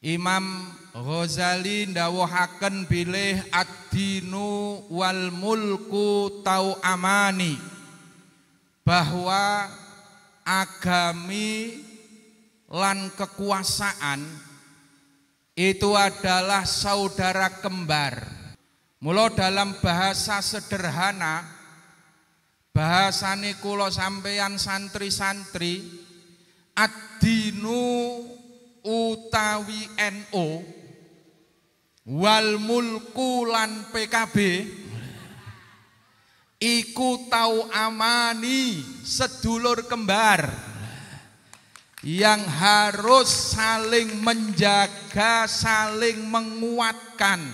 Imam Ghazali ndawuhaken bilih ad-dinu wal mulku tau amani bahwa agami lan kekuasaan itu adalah saudara kembar. Mula dalam bahasa sederhana bahasane kula sampeyan santri-santri ad-dinu utawi No wal mulku lan PKB iku tau amani sedulur kembar yang harus saling menjaga, saling menguatkan.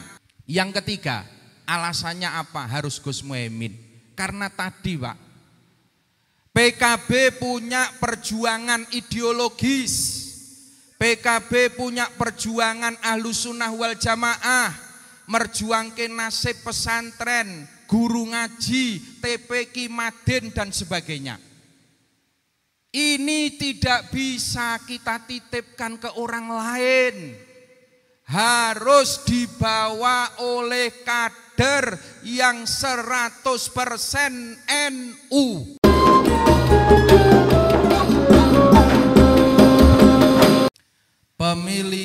Yang ketiga, alasannya apa? Harus Gus Muhaimin. Karena tadi, Pak, PKB punya perjuangan ideologis. PKB punya perjuangan ahlu sunnah wal jamaah merjuangke nasib pesantren guru ngaji TP Madin dan sebagainya ini tidak bisa kita titipkan ke orang lain harus dibawa oleh kader yang 100% NU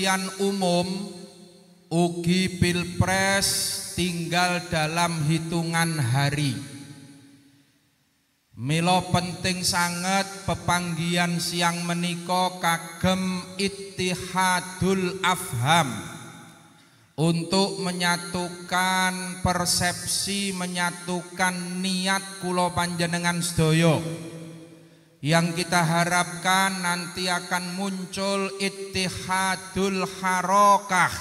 pemilihan umum ugi pilpres tinggal dalam hitungan hari. Milo penting sangat pepanggian siang meniko kagem itihadul afham untuk menyatukan persepsi, menyatukan niat kulo panjenengan sedoyo yang kita harapkan nanti akan muncul ittihadul harokah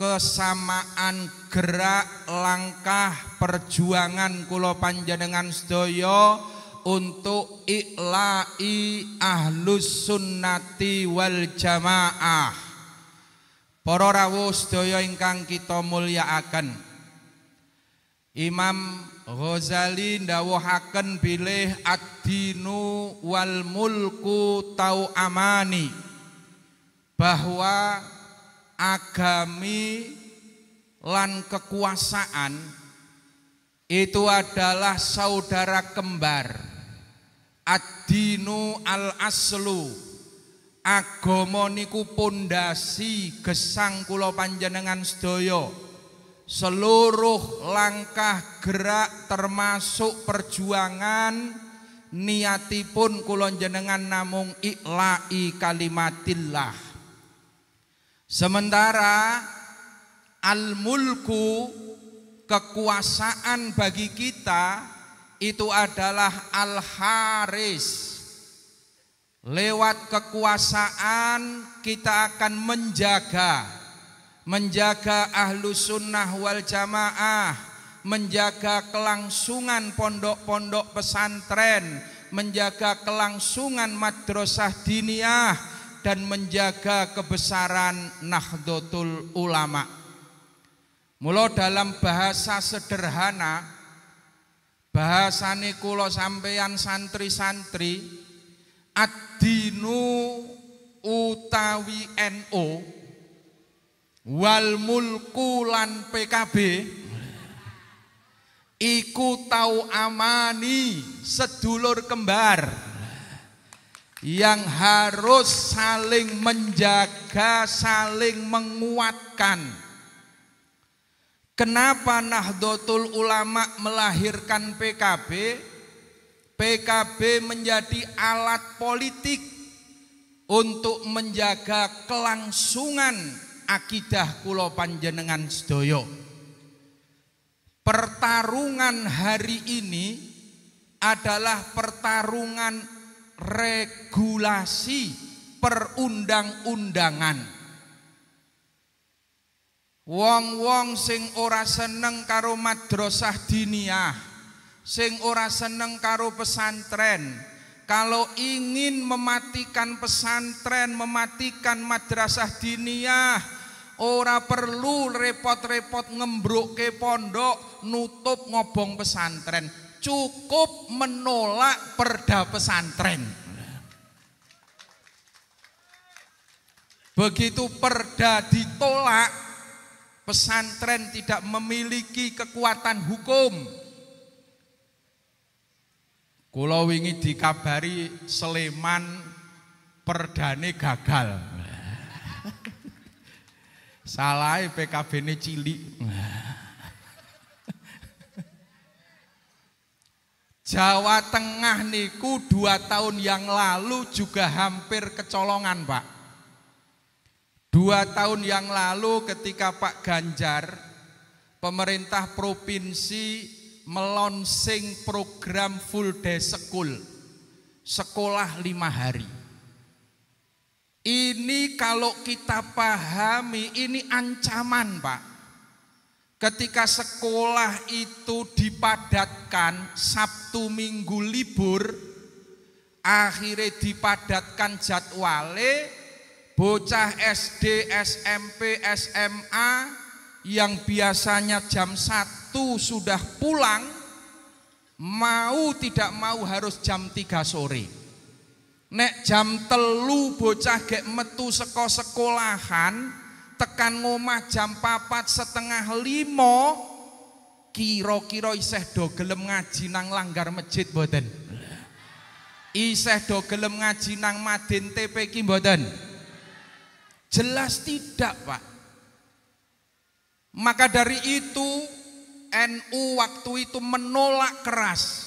kesamaan gerak langkah perjuangan kulo panjenengan sedoyo untuk ikla'i ahlus sunnati wal jamaah para rawuh sedaya ingkang kita mulyakaken Imam Ghazali ndawuhaken bilih ad-dinu wal mulku tau amani bahwa agami lan kekuasaan itu adalah saudara kembar ad-dinu al-aslu agama niku pondasi gesang kula panjenengan sedaya seluruh langkah gerak termasuk perjuangan niatipun kulon jenengan namung iklai kalimatillah sementara al-mulku kekuasaan bagi kita itu adalah al-haris lewat kekuasaan kita akan menjaga menjaga ahlu sunnah wal jamaah, menjaga kelangsungan pondok-pondok pesantren, menjaga kelangsungan madrasah diniyah, dan menjaga kebesaran Nahdlatul Ulama. Mula dalam bahasa sederhana, bahasane kula sampeyan santri-santri, ad-dinu utawi NO, wal mulku lan PKB iku tau amani sedulur kembar yang harus saling menjaga, saling menguatkan. Kenapa Nahdlatul Ulama melahirkan PKB? PKB menjadi alat politik untuk menjaga kelangsungan akidah kulo panjenengan sedoyo. Pertarungan hari ini adalah pertarungan regulasi perundang-undangan. Wong-wong sing ora seneng karo madrasah diniyah, sing ora seneng karo pesantren, kalau ingin mematikan pesantren, mematikan madrasah diniyah, ora perlu repot-repot ngembruk ke pondok, nutup ngobong pesantren. Cukup menolak perda pesantren. Begitu perda ditolak, pesantren tidak memiliki kekuatan hukum. Kulau wingi dikabari Sleman perdane gagal. Salah PKB ini cilik. Jawa Tengah niku dua tahun yang lalu juga hampir kecolongan Pak. Dua tahun yang lalu ketika Pak Ganjar pemerintah provinsi melonsing program full day school. Sekolah lima hari. Ini kalau kita pahami ini ancaman Pak. Ketika sekolah itu dipadatkan Sabtu Minggu libur, akhirnya dipadatkan jadwale bocah SD, SMP, SMA yang biasanya jam 1 sudah pulang mau tidak mau harus jam 3 sore. Nek jam telu bocah gek metu seko sekolahan tekan ngomah jam papat setengah limo kiro kiro iseh do gelem ngaji nang langgar masjid boten iseh do gelem ngaji nang Madin TP ki boten jelas tidak pak maka dari itu NU waktu itu menolak keras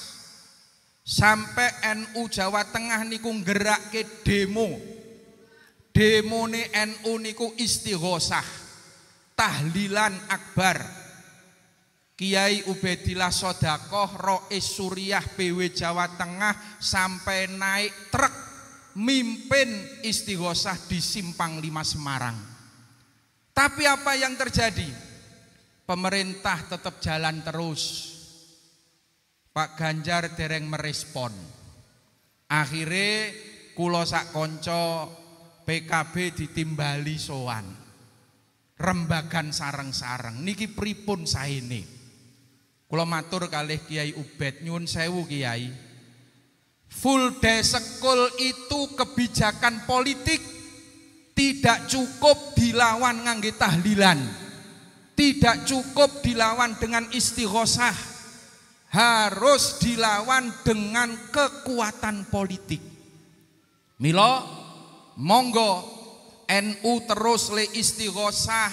Sampai NU Jawa Tengah niku gerak ke demo. Demo ni NU niku istighosah. Tahlilan akbar. Kiai Ubedilah Sodakoh Rois Suriah PW Jawa Tengah sampai naik truk mimpin istighosah di Simpang Lima Semarang. Tapi apa yang terjadi? Pemerintah tetap jalan terus Pak Ganjar dereng merespon. Akhirnya kulo sak konco PKB ditimbali soan. Rembagan sarang-sarang. Niki pripun ini. Kulo matur kalih Kiai Ubed nyun sewu Kiai. Full day school itu kebijakan politik tidak cukup dilawan ngangge tahlilan. Tidak cukup dilawan dengan istighosah harus dilawan dengan kekuatan politik. Milo, monggo NU terus le istighosah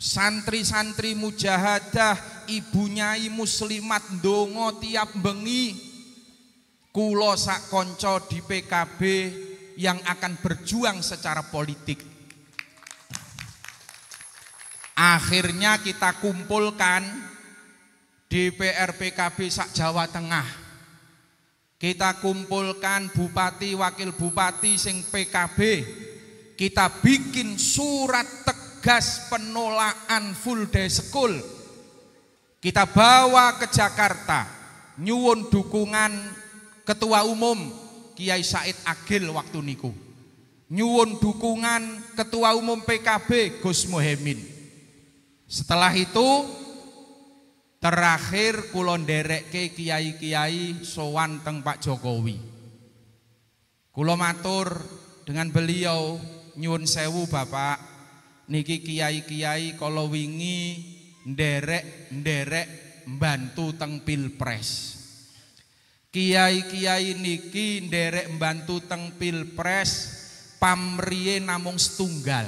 santri-santri mujahadah ibu nyai muslimat dongo tiap bengi kulo sak konco di PKB yang akan berjuang secara politik akhirnya kita kumpulkan DPR PKB sak Jawa Tengah. Kita kumpulkan bupati, wakil bupati sing PKB. Kita bikin surat tegas penolakan full day school. Kita bawa ke Jakarta, nyuwun dukungan ketua umum Kiai Said Agil waktu niku. Nyuwun dukungan ketua umum PKB Gus Muhaimin. Setelah itu Terakhir kulon derek ke kiai-kiai sowan teng Pak Jokowi. Kula matur dengan beliau nyun sewu Bapak niki kiai-kiai kalau wingi derek derek bantu teng Pilpres. Kiai-kiai niki derek bantu teng Pilpres pamriye namung setunggal.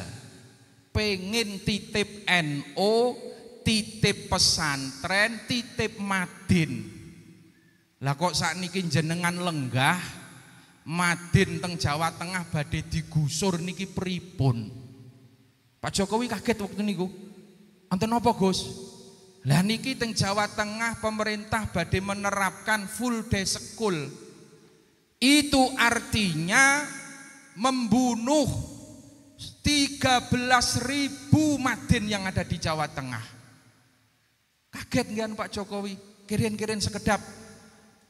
Pengen titip NO titip pesantren, titip madin. Lah kok saat niki jenengan lenggah madin teng Jawa Tengah badhe digusur niki pripun? Pak Jokowi kaget waktu niku. Anten napa, Gus? Lah niki teng Jawa Tengah pemerintah badhe menerapkan full day school. Itu artinya membunuh 13.000 madin yang ada di Jawa Tengah. Kaget kan Pak Jokowi, kirian-kirian sekedap.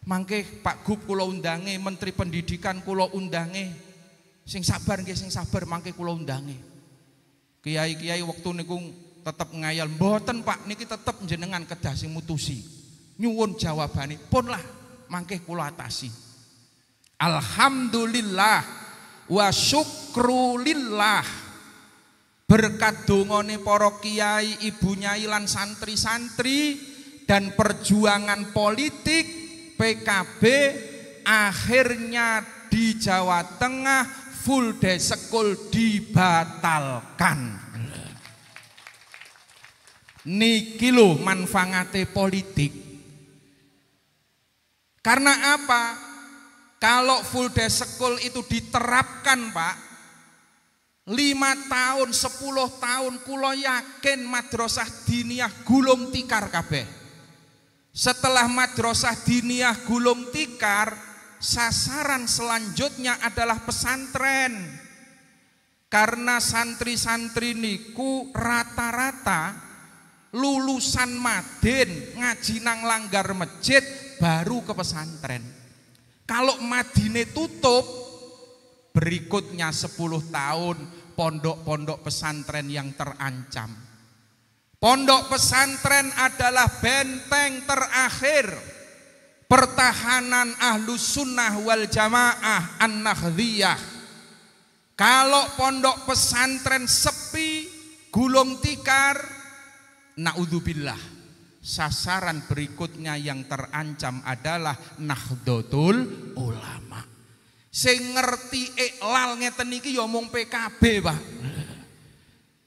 Mangke Pak Gub kula undange, Menteri Pendidikan kula undange. Sing sabar nggih sing sabar mangke kula undange. Kiai-kiai waktu niku tetap ngayal mboten Pak niki tetep jenengan kedah sing mutusi. Nyuwun jawabane pun lah mangke kula atasi. Alhamdulillah wa syukrulillah berkat dongone para kiai, ibu nyai lan santri-santri dan perjuangan politik PKB akhirnya di Jawa Tengah full day dibatalkan. Niki manfaatnya politik. Karena apa? Kalau full day itu diterapkan, Pak, Lima tahun, sepuluh tahun kula yakin madrasah diniah gulung tikar kabeh. Setelah madrasah diniah gulung tikar, sasaran selanjutnya adalah pesantren. Karena santri-santri niku rata-rata lulusan Madin, ngaji nang langgar masjid baru ke pesantren. Kalau Madine tutup, berikutnya 10 tahun pondok-pondok pesantren yang terancam. Pondok pesantren adalah benteng terakhir pertahanan ahlu sunnah wal jamaah an-nahdiyah. Kalau pondok pesantren sepi, gulung tikar, naudzubillah sasaran berikutnya yang terancam adalah Nahdlatul Ulama. Sing ngerti iklal eh, ngeten iki ya mung PKB, Pak.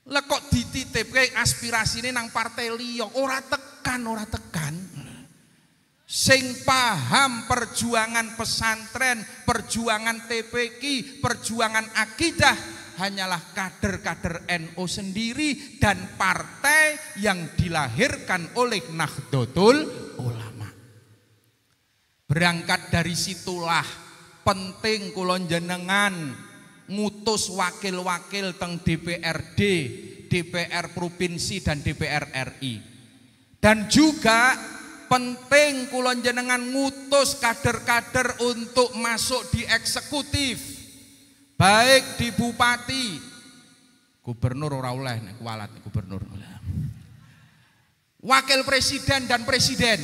Lah kok dititipke aspirasine nang partai liya, ora tekan, ora tekan. Sing paham perjuangan pesantren, perjuangan TPQ, perjuangan akidah hanyalah kader-kader NU sendiri dan partai yang dilahirkan oleh Nahdlatul Ulama. Berangkat dari situlah penting kulon jenengan ngutus wakil-wakil teng DPRD, DPR provinsi dan DPR RI. Dan juga penting kulon jenengan ngutus kader-kader untuk masuk di eksekutif baik di bupati gubernur ora oleh kualat gubernur wakil presiden dan presiden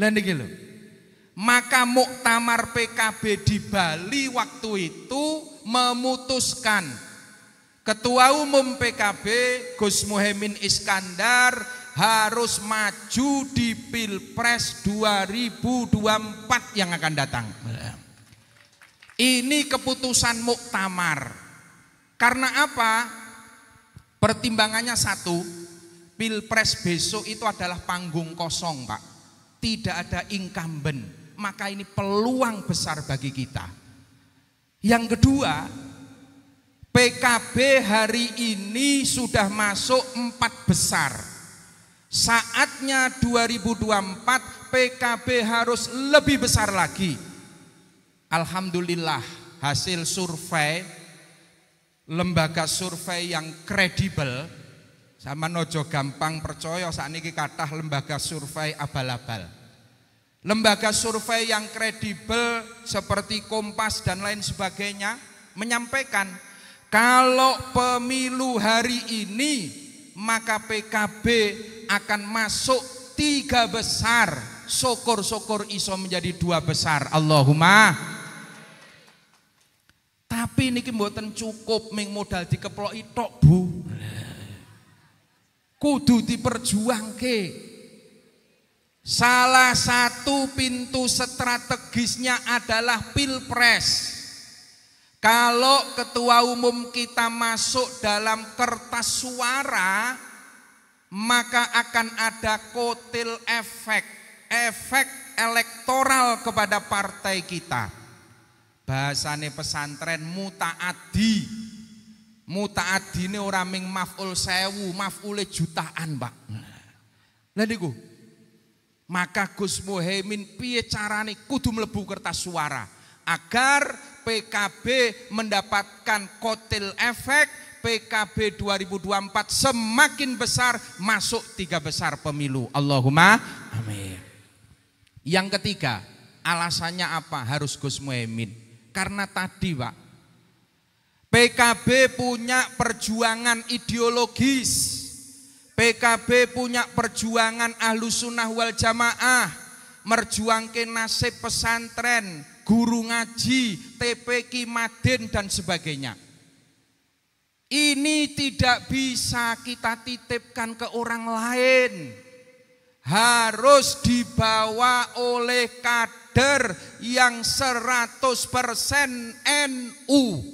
lah niki lho maka Muktamar PKB di Bali waktu itu memutuskan Ketua Umum PKB Gus Muhaimin Iskandar harus maju di Pilpres 2024 yang akan datang. Iya. Ini keputusan muktamar. Karena apa? Pertimbangannya satu, Pilpres besok itu adalah panggung kosong, Pak. Tidak ada incumbent maka ini peluang besar bagi kita. Yang kedua, PKB hari ini sudah masuk empat besar. Saatnya 2024 PKB harus lebih besar lagi. Alhamdulillah hasil survei lembaga survei yang kredibel sama nojo gampang percaya saat ini katah lembaga survei abal-abal Lembaga survei yang kredibel seperti Kompas dan lain sebagainya menyampaikan kalau pemilu hari ini maka PKB akan masuk tiga besar. Syukur-syukur iso menjadi dua besar. Allahumma tapi ini mboten cukup ming modal keplo itu Bu. Kudu diperjuangke. Salah satu pintu strategisnya adalah pilpres. Kalau ketua umum kita masuk dalam kertas suara, maka akan ada kotil efek, efek elektoral kepada partai kita. Bahasane pesantren mutaadi. Mutaadi ini orang ming maf'ul sewu, maful jutaan, Pak. Lah maka Gus Muhaimin piye carane kudu mlebu kertas suara agar PKB mendapatkan kotil efek PKB 2024 semakin besar masuk tiga besar pemilu. Allahumma amin. Yang ketiga, alasannya apa? Harus Gus Muhaimin. Karena tadi, Pak, PKB punya perjuangan ideologis PKB punya perjuangan ahlu sunnah wal jamaah. merjuangkan nasib pesantren, guru ngaji, TPK Maden dan sebagainya. Ini tidak bisa kita titipkan ke orang lain. Harus dibawa oleh kader yang 100% NU.